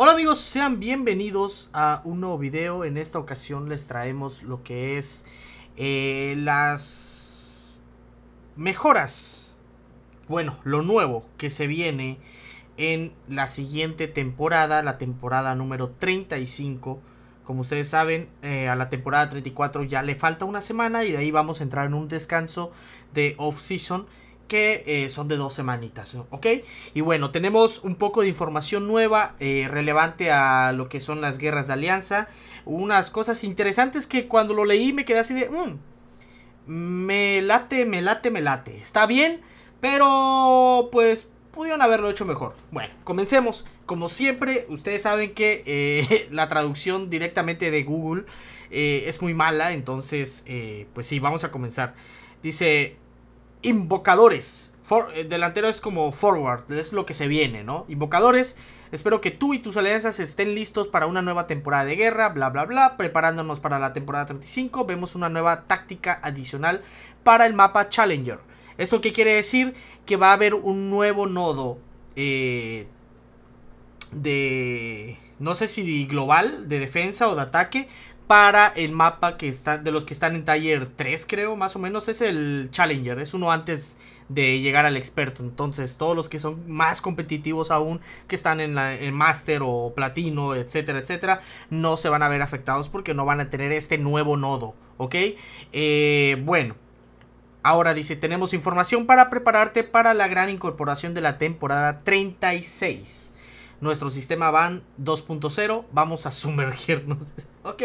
Hola amigos, sean bienvenidos a un nuevo video. En esta ocasión les traemos lo que es eh, las mejoras, bueno, lo nuevo que se viene en la siguiente temporada, la temporada número 35. Como ustedes saben, eh, a la temporada 34 ya le falta una semana y de ahí vamos a entrar en un descanso de off-season que eh, son de dos semanitas, ¿ok? Y bueno, tenemos un poco de información nueva eh, relevante a lo que son las guerras de alianza. Unas cosas interesantes que cuando lo leí me quedé así de... Mm, me late, me late, me late. Está bien, pero pues pudieron haberlo hecho mejor. Bueno, comencemos. Como siempre, ustedes saben que eh, la traducción directamente de Google es muy mala, entonces, pues sí, vamos a comenzar. Dice, invocadores. Eh, delantero es como forward, es lo que se viene, ¿no? Invocadores, espero que tú y tus alianzas estén listos para una nueva temporada de guerra, bla, bla, bla, preparándonos para la temporada 35, vemos una nueva táctica adicional para el mapa Challenger. ¿Esto qué quiere decir? Que va a haber un nuevo nodo eh, de no sé si global, de defensa o de ataque, para el mapa que está, de los que están en taller 3, creo, más o menos. Es el Challenger, es uno antes de llegar al experto. Entonces, todos los que son más competitivos aún, que están en, el Master o Platino, etcétera, etcétera, no se van a ver afectados porque no van a tener este nuevo nodo, ¿ok? Eh, bueno. Ahora dice, tenemos información para prepararte para la gran incorporación de la temporada 36 nuestro sistema van 2.0, vamos a sumergirnos. ok.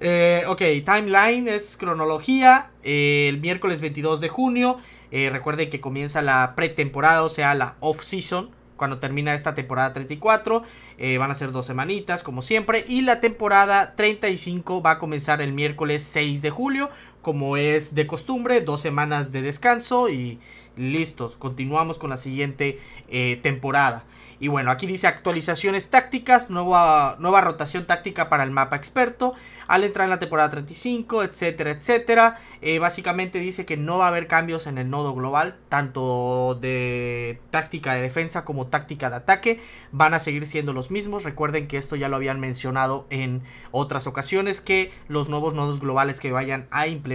Eh, ok, timeline es cronología. Eh, el miércoles 22 de junio. Eh, recuerden que comienza la pretemporada, o sea, la off-season. Cuando termina esta temporada 34, van a ser dos semanitas, como siempre. Y la temporada 35 va a comenzar el miércoles 6 de julio como es de costumbre, dos semanas de descanso y listos, continuamos con la siguiente eh, temporada. Y bueno, aquí dice actualizaciones tácticas, nueva, nueva rotación táctica para el mapa experto, al entrar en la temporada 35, etcétera, etcétera. Eh, básicamente dice que no va a haber cambios en el nodo global, tanto de táctica de defensa como táctica de ataque, van a seguir siendo los mismos. Recuerden que esto ya lo habían mencionado en otras ocasiones, que los nuevos nodos globales que vayan a implementar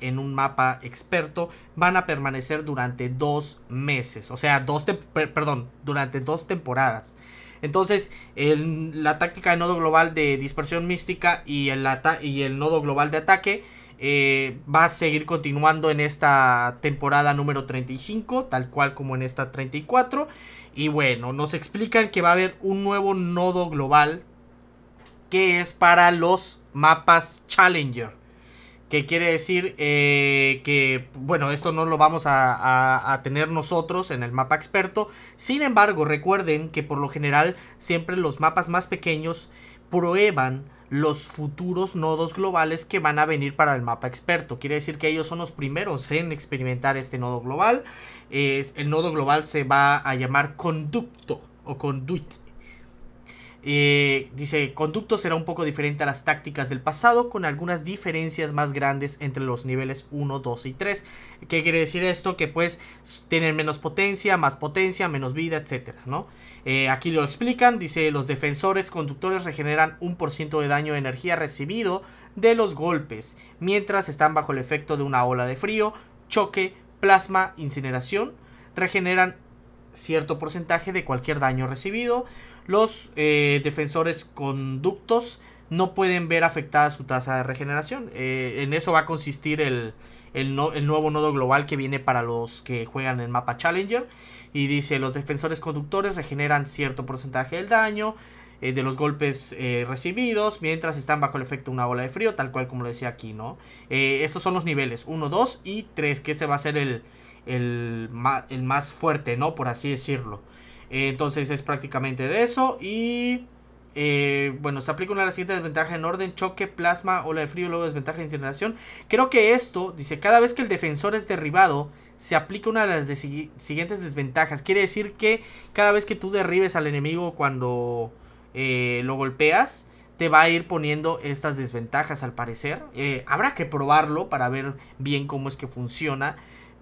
en un mapa experto van a permanecer durante dos meses, o sea, dos perdón, durante dos temporadas. Entonces, la táctica de nodo global de dispersión mística y el, nodo global de ataque eh, va a seguir continuando en esta temporada número 35, tal cual como en esta 34. Y bueno, nos explican que va a haber un nuevo nodo global que es para los mapas Challenger que quiere decir eh, que, bueno, esto no lo vamos a, tener nosotros en el mapa experto. Sin embargo, recuerden que por lo general siempre los mapas más pequeños prueban los futuros nodos globales que van a venir para el mapa experto. Quiere decir que ellos son los primeros en experimentar este nodo global. es el nodo global se va a llamar conducto o conduit eh, dice, conducto será un poco diferente a las tácticas del pasado, con algunas diferencias más grandes entre los niveles 1, 2 y 3. ¿Qué quiere decir esto? Que pues tienen menos potencia, más potencia, menos vida, etcétera, ¿no? Eh, aquí lo explican, dice, los defensores conductores regeneran un por ciento de daño de energía recibido de los golpes, mientras están bajo el efecto de una ola de frío, choque, plasma, incineración, regeneran cierto porcentaje de cualquier daño recibido. Los eh, defensores conductos no pueden ver afectada su tasa de regeneración. Eh, en eso va a consistir el, el, nuevo nodo global que viene para los que juegan el mapa Challenger. Y dice, los defensores conductores regeneran cierto porcentaje del daño eh, de los golpes recibidos mientras están bajo el efecto de una bola de frío, tal cual como lo decía aquí, ¿no? estos son los niveles 1, 2 y 3, que este va a ser el, el, más, el más fuerte, ¿no? Por así decirlo. entonces es prácticamente de eso y... Eh, bueno, se aplica una de las siguientes desventajas en orden: choque, plasma, ola de frío, luego desventaja de incineración. Creo que esto, dice, cada vez que el defensor es derribado, se aplica una de las siguientes desventajas. Quiere decir que cada vez que tú derribes al enemigo cuando eh, lo golpeas, te va a ir poniendo estas desventajas al parecer. Eh, habrá que probarlo para ver bien cómo es que funciona.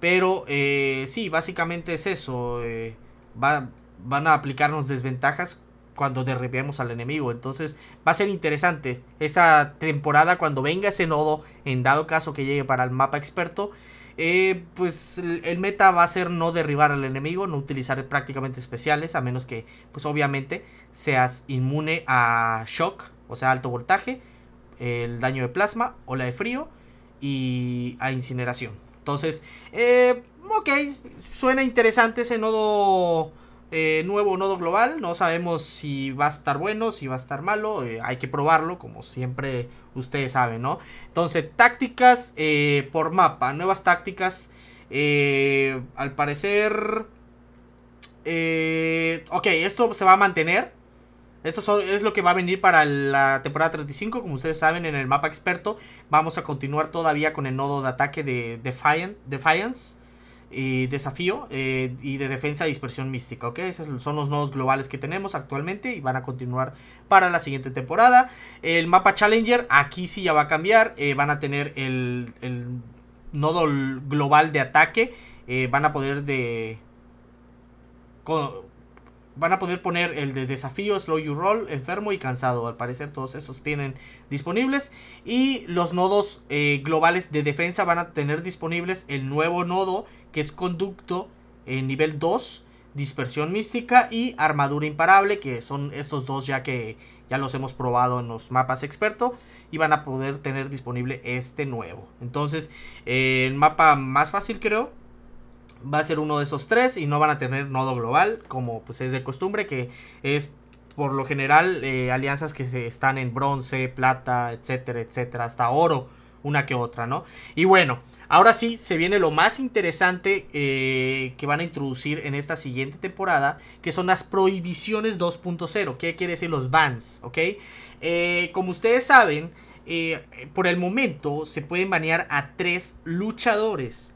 Pero eh, sí, básicamente es eso. Eh, van a aplicarnos desventajas cuando derribemos al enemigo. Entonces va a ser interesante esta temporada cuando venga ese nodo, en dado caso que llegue para el mapa experto. Eh, pues el, meta va a ser no derribar al enemigo, no utilizar prácticamente especiales, a menos que pues obviamente seas inmune a shock, o sea, alto voltaje, el daño de plasma, o la de frío y a incineración. Entonces, eh, ok, suena interesante ese nodo eh, nuevo, nodo global. No sabemos si va a estar bueno, si va a estar malo. Eh, hay que probarlo, como siempre ustedes saben, ¿no? Entonces, tácticas eh, por mapa, nuevas tácticas. al parecer... ok, esto se va a mantener. Esto es lo que va a venir para la temporada 35. Como ustedes saben, en el mapa experto vamos a continuar todavía con el nodo de ataque de Defiance y desafío eh, y de defensa y dispersión mística, ¿ok? Esos son los nodos globales que tenemos actualmente y van a continuar para la siguiente temporada. El mapa Challenger, aquí sí ya va a cambiar, eh, van a tener el, nodo global de ataque, eh, van a poder de... Van a poder poner el de desafío, slow you roll, enfermo y cansado. Al parecer todos esos tienen disponibles. Y los nodos eh, globales de defensa van a tener disponibles el nuevo nodo que es conducto en nivel 2, dispersión mística y armadura imparable, que son estos dos ya que ya los hemos probado en los mapas experto y van a poder tener disponible este nuevo. Entonces, eh, el mapa más fácil creo va a ser uno de esos tres y no van a tener nodo global como pues es de costumbre que es por lo general eh, alianzas que se están en bronce, plata, etcétera, etcétera, hasta oro una que otra, ¿no? Y bueno, ahora sí se viene lo más interesante eh, que van a introducir en esta siguiente temporada, que son las prohibiciones 2.0, ¿qué quiere decir los bans? ¿Ok? Eh, como ustedes saben, por el momento se pueden banear a tres luchadores.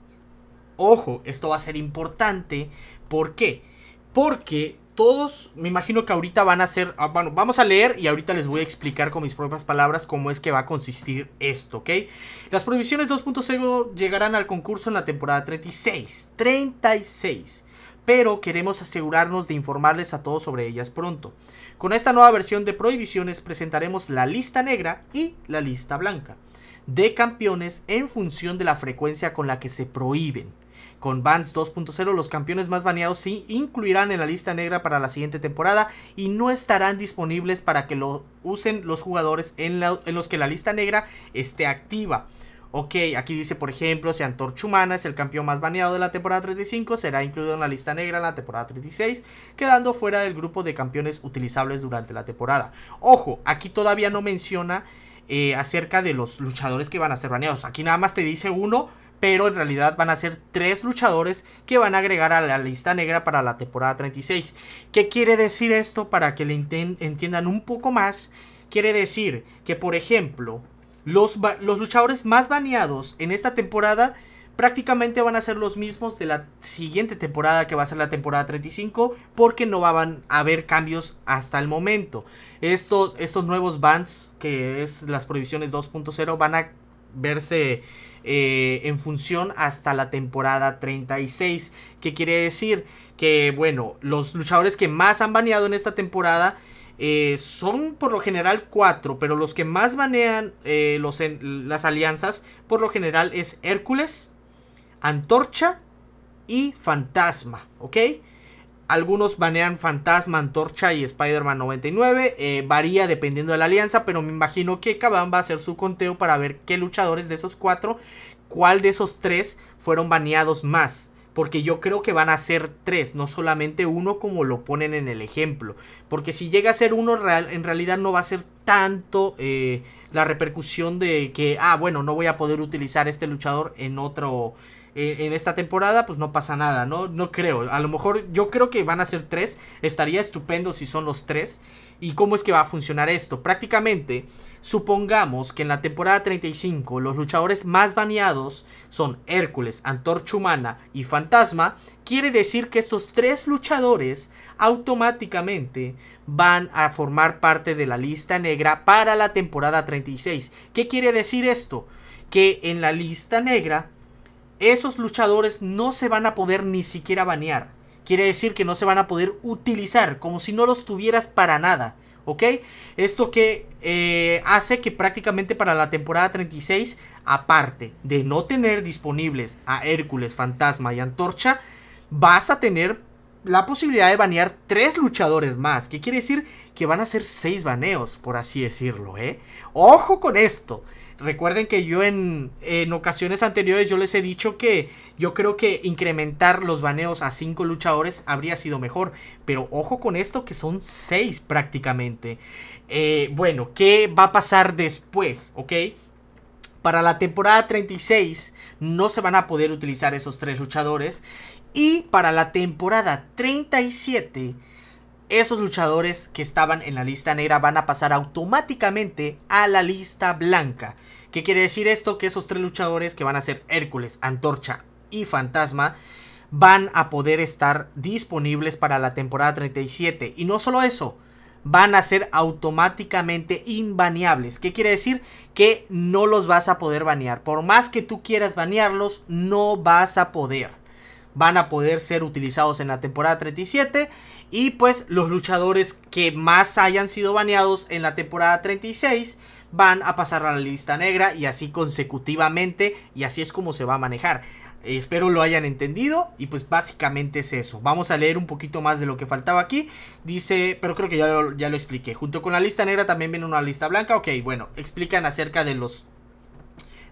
Ojo, esto va a ser importante. ¿Por qué? Porque todos, me imagino que ahorita van a ser, ah, bueno, vamos a leer y ahorita les voy a explicar con mis propias palabras cómo es que va a consistir esto, ¿ok? Las prohibiciones 2.0 llegarán al concurso en la temporada 36, 36, pero queremos asegurarnos de informarles a todos sobre ellas pronto. Con esta nueva versión de prohibiciones presentaremos la lista negra y la lista blanca de campeones en función de la frecuencia con la que se prohíben con Bans 2.0. Los campeones más baneados sí incluirán en la lista negra para la siguiente temporada y no estarán disponibles para que lo usen los jugadores en, los que la lista negra esté activa. Ok, aquí dice, por ejemplo, si Antor Humana es el campeón más baneado de la temporada 35, será incluido en la lista negra en la temporada 36, quedando fuera del grupo de campeones utilizables durante la temporada. Ojo, aquí todavía no menciona eh, acerca de los luchadores que van a ser baneados. Aquí nada más te dice uno pero en realidad van a ser tres luchadores que van a agregar a la lista negra para la temporada 36. ¿Qué quiere decir esto para que le entiendan un poco más? Quiere decir que, por ejemplo, los, los luchadores más baneados en esta temporada prácticamente van a ser los mismos de la siguiente temporada que va a ser la temporada 35 porque no van a haber cambios hasta el momento. Estos, estos nuevos bans que es las prohibiciones 2.0 van a verse eh, en función hasta la temporada 36. ¿Qué quiere decir? Que bueno, los luchadores que más han baneado en esta temporada eh, son por lo general cuatro, pero los que más banean eh, los, las alianzas por lo general es Hércules, Antorcha y Fantasma, ¿ok? Algunos banean Fantasma, Antorcha y Spider-Man 99. Eh, varía dependiendo de la alianza, pero me imagino que Caban va a hacer su conteo para ver qué luchadores de esos cuatro, cuál de esos tres fueron baneados más. Porque yo creo que van a ser tres, no solamente uno como lo ponen en el ejemplo. Porque si llega a ser uno, en realidad no va a ser tanto eh, la repercusión de que, ah, bueno, no voy a poder utilizar este luchador en otro, en esta temporada, pues no pasa nada, ¿no? No creo. A lo mejor yo creo que van a ser tres. Estaría estupendo si son los tres. ¿Y cómo es que va a funcionar esto? Prácticamente, supongamos que en la temporada 35 los luchadores más baneados son Hércules, Antorcha Humana y Fantasma. Quiere decir que estos tres luchadores automáticamente van a formar parte de la lista negra para la temporada 36. ¿Qué quiere decir esto? Que en la lista negra esos luchadores no se van a poder ni siquiera banear. Quiere decir que no se van a poder utilizar, como si no los tuvieras para nada. ¿Ok? Esto que eh, hace que prácticamente para la temporada 36, aparte de no tener disponibles a Hércules, Fantasma y Antorcha, vas a tener la posibilidad de banear tres luchadores más. Que quiere decir que van a ser seis baneos, por así decirlo, ¿eh? ¡Ojo con esto! Recuerden que yo en, en ocasiones anteriores yo les he dicho que yo creo que incrementar los baneos a 5 luchadores habría sido mejor. Pero ojo con esto que son 6 prácticamente. Eh, bueno, ¿qué va a pasar después? ¿Ok? Para la temporada 36 no se van a poder utilizar esos 3 luchadores. Y para la temporada 37 esos luchadores que estaban en la lista negra van a pasar automáticamente a la lista blanca. ¿Qué quiere decir esto? Que esos tres luchadores que van a ser Hércules, Antorcha y Fantasma van a poder estar disponibles para la temporada 37. Y no solo eso, van a ser automáticamente invaneables. ¿Qué quiere decir? Que no los vas a poder banear. Por más que tú quieras banearlos, no vas a poder van a poder ser utilizados en la temporada 37. Y pues los luchadores que más hayan sido baneados en la temporada 36 van a pasar a la lista negra y así consecutivamente. Y así es como se va a manejar. Espero lo hayan entendido y pues básicamente es eso. Vamos a leer un poquito más de lo que faltaba aquí. Dice, pero creo que ya lo, ya lo expliqué. Junto con la lista negra también viene una lista blanca. Ok, bueno, explican acerca de los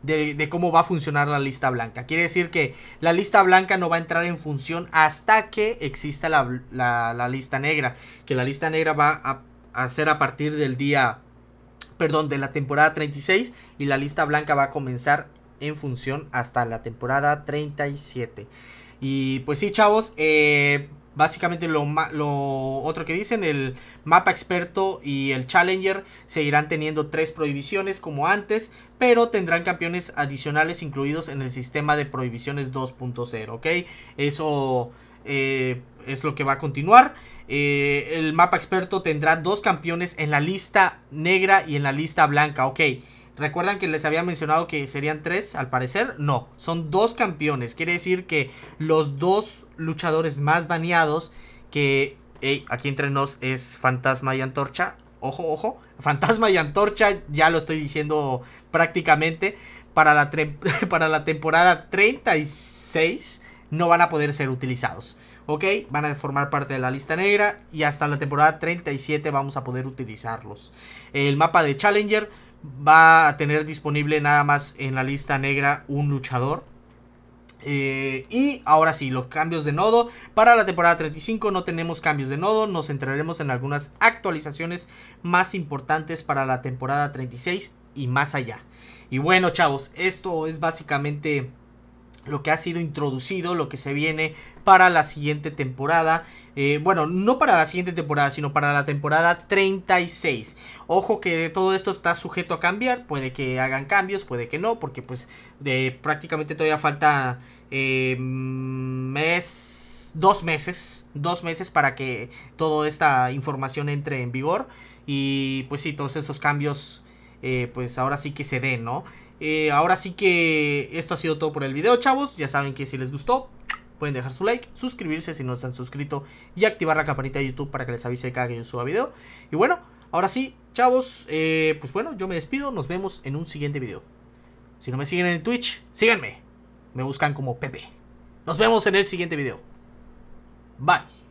de, cómo va a funcionar la lista blanca. Quiere decir que la lista blanca no va a entrar en función hasta que exista la, lista negra. Que la lista negra va a, a ser a partir del día, perdón, de la temporada 36 y la lista blanca va a comenzar en función hasta la temporada 37. Y pues sí, chavos, eh, básicamente lo, otro que dicen, el mapa experto y el challenger seguirán teniendo tres prohibiciones como antes, pero tendrán campeones adicionales incluidos en el sistema de prohibiciones 2.0, ¿ok? Eso eh, es lo que va a continuar. Eh, el mapa experto tendrá dos campeones en la lista negra y en la lista blanca, ¿ok? Recuerdan que les había mencionado que serían tres, al parecer. No, son dos campeones. Quiere decir que los dos luchadores más baneados que... aquí entre nos es Fantasma y Antorcha. Ojo, ojo. Fantasma y Antorcha, ya lo estoy diciendo prácticamente. Para la, para la temporada 36 no van a poder ser utilizados. ¿ok? Van a formar parte de la lista negra y hasta la temporada 37 vamos a poder utilizarlos. El mapa de Challenger va a tener disponible nada más en la lista negra un luchador. Eh, y ahora sí, los cambios de nodo. Para la temporada 35 no tenemos cambios de nodo. Nos centraremos en algunas actualizaciones más importantes para la temporada 36 y más allá. Y bueno, chavos, esto es básicamente lo que ha sido introducido, lo que se viene para la siguiente temporada. Eh, bueno, no para la siguiente temporada, sino para la temporada 36. Ojo que todo esto está sujeto a cambiar. Puede que hagan cambios, puede que no, porque pues de, prácticamente todavía falta eh, mes, dos meses, dos meses para que toda esta información entre en vigor. Y pues sí, todos estos cambios, eh, pues ahora sí que se den, ¿no? ahora sí que esto ha sido todo por el video, chavos. Ya saben que si les gustó, pueden dejar su like, suscribirse si no se han suscrito y activar la campanita de YouTube para que les avise cada que yo suba video. Y bueno, ahora sí, chavos, eh, pues bueno, yo me despido, nos vemos en un siguiente video. Si no me siguen en Twitch, síganme. Me buscan como Pepe. Nos vemos en el siguiente video. Bye.